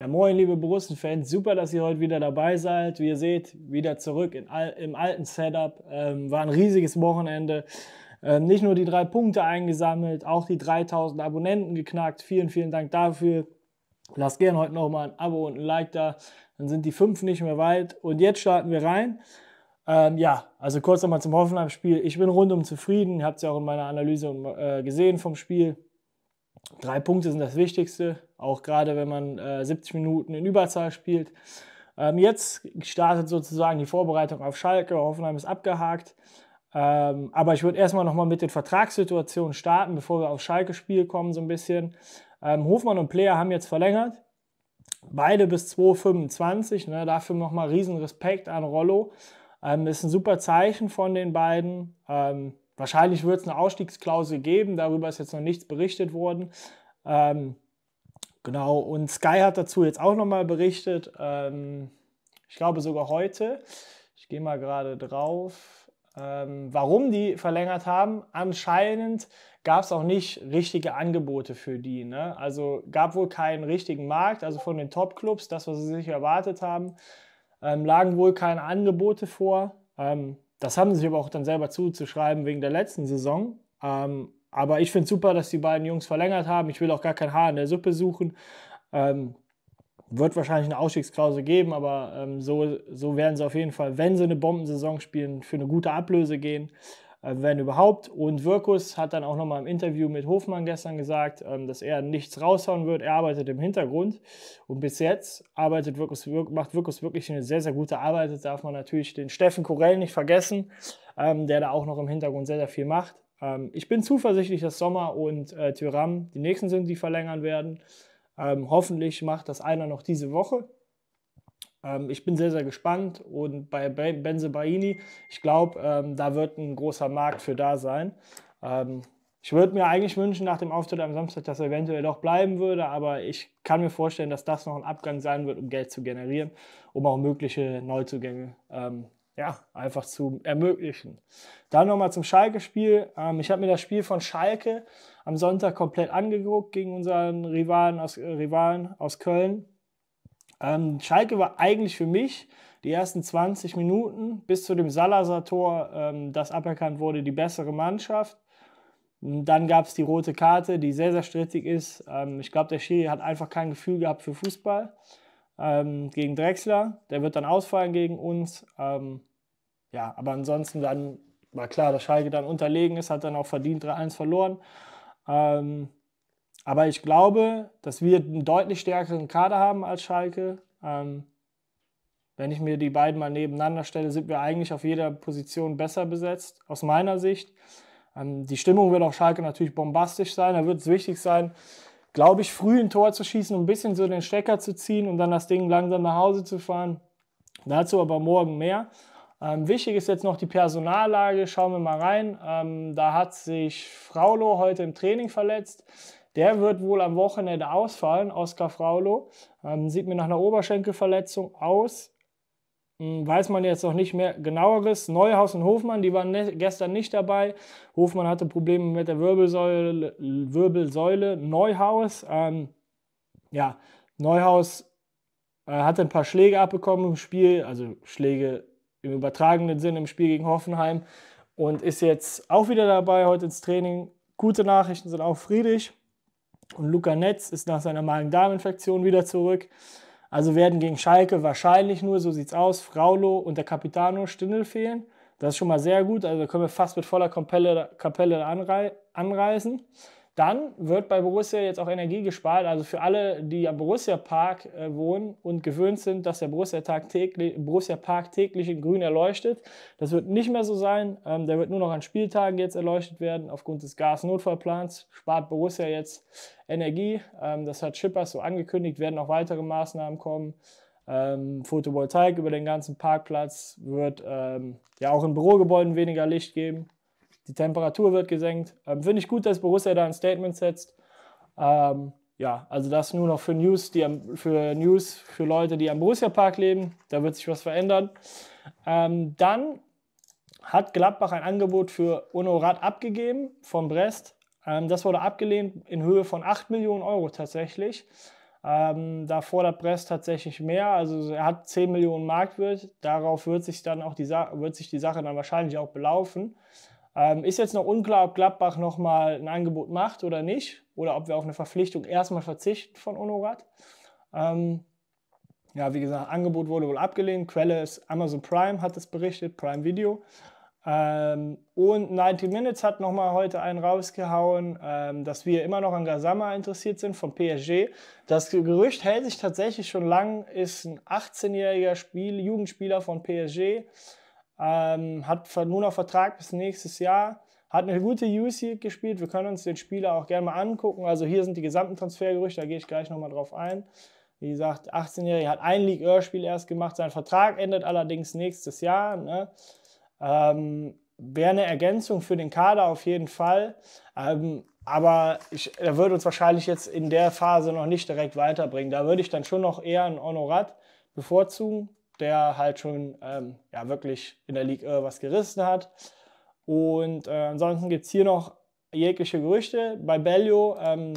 Ja, moin, liebe Borussen-Fans. Super, dass ihr heute wieder dabei seid. Wie ihr seht, wieder zurück in, im alten Setup. Ähm, war ein riesiges Wochenende. Ähm, nicht nur die drei Punkte eingesammelt, auch die 3000 Abonnenten geknackt. Vielen, vielen Dank dafür. Lasst gerne heute nochmal ein Abo und ein Like da. Dann sind die fünf nicht mehr weit. Und jetzt starten wir rein. Ähm, ja, also kurz nochmal zum Hoffenheim-Spiel. Ich bin rundum zufrieden. Ihr habt es ja auch in meiner Analyse äh, gesehen vom Spiel. Drei Punkte sind das Wichtigste, auch gerade wenn man äh, 70 Minuten in Überzahl spielt. Ähm, jetzt startet sozusagen die Vorbereitung auf Schalke. Hoffenheim ist abgehakt. Ähm, aber ich würde erstmal nochmal mit den Vertragssituationen starten, bevor wir auf Schalke-Spiel kommen, so ein bisschen. Ähm, Hofmann und Player haben jetzt verlängert. Beide bis 2025. Ne? Dafür nochmal riesen Respekt an Rollo. Ähm, ist ein super Zeichen von den beiden. Ähm, Wahrscheinlich wird es eine Ausstiegsklausel geben, darüber ist jetzt noch nichts berichtet worden. Ähm, genau, und Sky hat dazu jetzt auch nochmal berichtet, ähm, ich glaube sogar heute, ich gehe mal gerade drauf, ähm, warum die verlängert haben. Anscheinend gab es auch nicht richtige Angebote für die. Ne? Also gab wohl keinen richtigen Markt, also von den Top-Clubs, das, was sie sich erwartet haben, ähm, lagen wohl keine Angebote vor. Ähm, das haben sie sich aber auch dann selber zuzuschreiben wegen der letzten Saison. Ähm, aber ich finde super, dass die beiden Jungs verlängert haben. Ich will auch gar kein Haar in der Suppe suchen. Ähm, wird wahrscheinlich eine Ausstiegsklausel geben, aber ähm, so, so werden sie auf jeden Fall, wenn sie eine Bombensaison spielen, für eine gute Ablöse gehen. Äh, wenn überhaupt. Und Wirkus hat dann auch nochmal im Interview mit Hofmann gestern gesagt, ähm, dass er nichts raushauen wird. Er arbeitet im Hintergrund. Und bis jetzt arbeitet Wirkus, macht Wirkus wirklich eine sehr, sehr gute Arbeit. Das darf man natürlich den Steffen Korell nicht vergessen, ähm, der da auch noch im Hintergrund sehr, sehr viel macht. Ähm, ich bin zuversichtlich, dass Sommer und äh, die nächsten sind, die verlängern werden. hoffentlich macht das einer noch diese Woche. Ähm, ich bin sehr, sehr gespannt und bei Benze Baini, ich glaube, ähm, da wird ein großer Markt für da sein. Ähm, ich würde mir eigentlich wünschen, nach dem Auftritt am Samstag, dass er eventuell doch bleiben würde, aber ich kann mir vorstellen, dass das noch ein Abgang sein wird, um Geld zu generieren, um auch mögliche Neuzugänge ähm, ja, einfach zu ermöglichen. Dann nochmal zum Schalke-Spiel. Ähm, ich habe mir das Spiel von Schalke am Sonntag komplett angeguckt gegen unseren Rivalen aus, äh, Rivalen aus Köln. Ähm, Schalke war eigentlich für mich die ersten 20 Minuten bis zu dem Salazar-Tor, ähm, das aberkannt wurde, die bessere Mannschaft. Dann gab es die rote Karte, die sehr, sehr strittig ist. Ähm, ich glaube, der Schiri hat einfach kein Gefühl gehabt für Fußball ähm, gegen Drexler. Der wird dann ausfallen gegen uns. Ähm, ja, aber ansonsten dann war klar, dass Schalke dann unterlegen ist, hat dann auch verdient 3-1 verloren. Ähm, aber ich glaube, dass wir einen deutlich stärkeren Kader haben als Schalke. Ähm, wenn ich mir die beiden mal nebeneinander stelle, sind wir eigentlich auf jeder Position besser besetzt, aus meiner Sicht. Ähm, die Stimmung wird auf Schalke natürlich bombastisch sein. Da wird es wichtig sein, glaube ich, früh ein Tor zu schießen, um ein bisschen so den Stecker zu ziehen und dann das Ding langsam nach Hause zu fahren. Dazu aber morgen mehr. Ähm, wichtig ist jetzt noch die Personallage. Schauen wir mal rein. Ähm, da hat sich Fraulo heute im Training verletzt. Der wird wohl am Wochenende ausfallen, Oskar Fraulo. Ähm, sieht mir nach einer Oberschenkelverletzung aus. Hm, weiß man jetzt noch nicht mehr genaueres. Neuhaus und Hofmann, die waren ne, gestern nicht dabei. Hofmann hatte Probleme mit der Wirbelsäule. Wirbelsäule. Neuhaus, ähm, ja, Neuhaus äh, hatte ein paar Schläge abbekommen im Spiel, also Schläge im übertragenen Sinn im Spiel gegen Hoffenheim und ist jetzt auch wieder dabei heute ins Training. Gute Nachrichten sind auch Friedrich. Und Luca Netz ist nach seiner Magen-Darm-Infektion wieder zurück. Also werden gegen Schalke wahrscheinlich nur, so sieht's aus, Fraulo und der Capitano Stindel fehlen. Das ist schon mal sehr gut. Also können wir fast mit voller Kompelle, Kapelle anrei anreisen. Dann wird bei Borussia jetzt auch Energie gespart. Also für alle, die am Borussia Park äh, wohnen und gewöhnt sind, dass der Borussia, täglich, Borussia Park täglich in grün erleuchtet, das wird nicht mehr so sein. Ähm, der wird nur noch an Spieltagen jetzt erleuchtet werden aufgrund des Gasnotfallplans. Spart Borussia jetzt Energie. Ähm, das hat Schippers so angekündigt, werden auch weitere Maßnahmen kommen. Ähm, Photovoltaik über den ganzen Parkplatz wird ähm, ja auch in Bürogebäuden weniger Licht geben die Temperatur wird gesenkt. Ähm, Finde ich gut, dass Borussia da ein Statement setzt. Ähm, ja, also das nur noch für News, die am, für News für Leute, die am Borussia Park leben. Da wird sich was verändern. Ähm, dann hat Gladbach ein Angebot für Honorat abgegeben von Brest. Ähm, das wurde abgelehnt in Höhe von 8 Millionen Euro tatsächlich. Ähm, da fordert Brest tatsächlich mehr. Also er hat 10 Millionen Marktwert. Darauf wird sich dann auch die, Sa wird sich die Sache dann wahrscheinlich auch belaufen. Ähm, ist jetzt noch unklar, ob Gladbach nochmal ein Angebot macht oder nicht. Oder ob wir auf eine Verpflichtung erstmal verzichten von Onorat. Ähm, ja, wie gesagt, Angebot wurde wohl abgelehnt. Quelle ist Amazon Prime, hat es berichtet, Prime Video. Ähm, und 90 Minutes hat nochmal heute einen rausgehauen, ähm, dass wir immer noch an Gazama interessiert sind von PSG. Das Gerücht hält sich tatsächlich schon lang, ist ein 18-jähriger Jugendspieler von PSG ähm, hat nun noch Vertrag bis nächstes Jahr, hat eine gute UC e gespielt. Wir können uns den Spieler auch gerne mal angucken. Also hier sind die gesamten Transfergerüchte, da gehe ich gleich nochmal drauf ein. Wie gesagt, 18 jährige hat ein League-Spiel erst gemacht. Sein Vertrag endet allerdings nächstes Jahr. Ne? Ähm, Wäre eine Ergänzung für den Kader auf jeden Fall. Ähm, aber ich, er würde uns wahrscheinlich jetzt in der Phase noch nicht direkt weiterbringen. Da würde ich dann schon noch eher einen Honorat bevorzugen der halt schon ähm, ja, wirklich in der Liga was gerissen hat. Und äh, ansonsten gibt es hier noch jegliche Gerüchte. Bei Bellio ähm,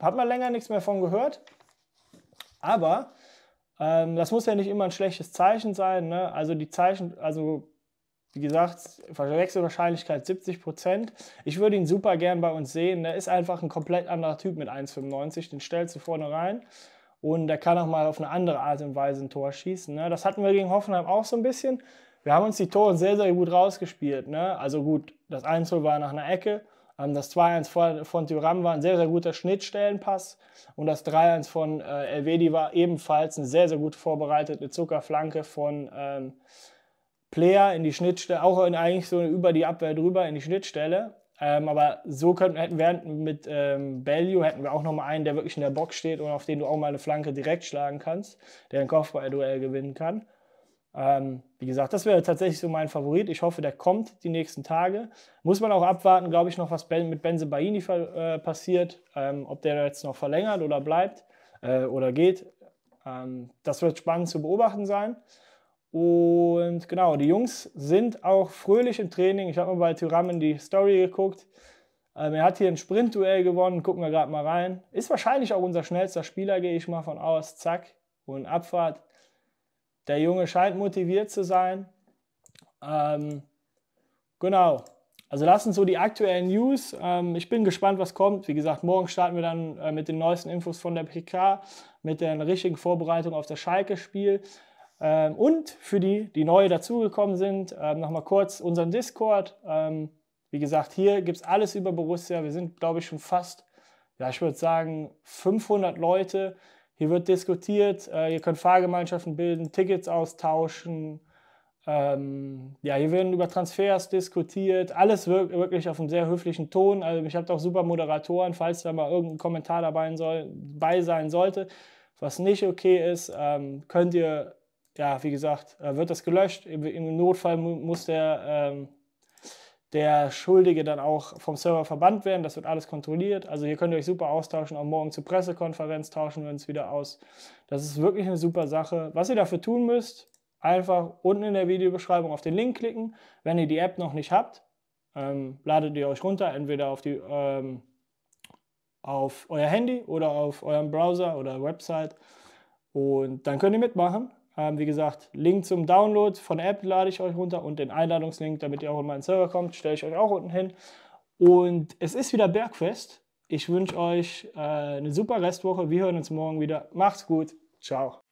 hat man länger nichts mehr von gehört. Aber ähm, das muss ja nicht immer ein schlechtes Zeichen sein. Ne? Also die Zeichen, also wie gesagt, Wechselwahrscheinlichkeit 70 Prozent. Ich würde ihn super gern bei uns sehen. Der ist einfach ein komplett anderer Typ mit 1,95. Den stellst du vorne rein und der kann auch mal auf eine andere Art und Weise ein Tor schießen. Ne? Das hatten wir gegen Hoffenheim auch so ein bisschen. Wir haben uns die Tore sehr, sehr gut rausgespielt. Ne? Also gut, das 1 0 war nach einer Ecke, ähm, das 2-1 von, von Thuram war ein sehr, sehr guter Schnittstellenpass und das 3-1 von äh, Elvedi war ebenfalls eine sehr, sehr gut vorbereitete Zuckerflanke von ähm, Player in die Schnittstelle, auch in, eigentlich so über die Abwehr drüber in die Schnittstelle. Ähm, aber so könnten, hätten wir mit ähm, Bellio hätten wir auch nochmal einen, der wirklich in der Box steht und auf den du auch mal eine Flanke direkt schlagen kannst, der ein Kopfballduell gewinnen kann. Ähm, wie gesagt, das wäre tatsächlich so mein Favorit. Ich hoffe, der kommt die nächsten Tage. Muss man auch abwarten, glaube ich, noch, was ben, mit Benze Baini äh, passiert, ähm, ob der jetzt noch verlängert oder bleibt äh, oder geht. Ähm, das wird spannend zu beobachten sein. Und genau, die Jungs sind auch fröhlich im Training. Ich habe mal bei Tyram in die Story geguckt. Ähm, er hat hier ein Sprintduell gewonnen, gucken wir gerade mal rein. Ist wahrscheinlich auch unser schnellster Spieler, gehe ich mal von aus. Zack, und Abfahrt. Der Junge scheint motiviert zu sein. Ähm, genau. Also das sind so die aktuellen News. Ähm, ich bin gespannt, was kommt. Wie gesagt, morgen starten wir dann äh, mit den neuesten Infos von der PK, mit der richtigen Vorbereitung auf das Schalke-Spiel. Ähm, und für die, die neu dazugekommen sind, ähm, nochmal kurz unseren Discord. Ähm, wie gesagt, hier gibt es alles über Borussia. Wir sind, glaube ich, schon fast, ja, ich würde sagen, 500 Leute. Hier wird diskutiert, äh, ihr könnt Fahrgemeinschaften bilden, Tickets austauschen. ja, hier werden über Transfers diskutiert. Alles wirklich auf einem sehr höflichen Ton. Also ich habe auch super Moderatoren, falls da mal irgendein Kommentar dabei sein sollte. Was nicht okay ist, könnt ihr ja, wie gesagt, äh, wird das gelöscht. Im Notfall muss der, ähm, der Schuldige dann auch vom Server verbannt werden. Das wird alles kontrolliert. Also hier könnt ihr euch super austauschen. Auch morgen zur Pressekonferenz tauschen wir uns wieder aus. Das ist wirklich eine super Sache. Was ihr dafür tun müsst, einfach unten in der Videobeschreibung auf den Link klicken. Wenn ihr die App noch nicht habt, ähm, ladet ihr euch runter, entweder auf, die, ähm, auf euer Handy oder auf eurem Browser oder Website. Und dann könnt ihr mitmachen. Ähm, wie gesagt, Link zum Download von App lade ich euch runter und den Einladungslink, damit ihr auch in meinen Server kommt, stelle ich euch auch unten hin. Und es ist wieder Bergfest. Ich wünsche euch äh, eine super Restwoche. Wir hören uns morgen wieder. Macht's gut. Ciao.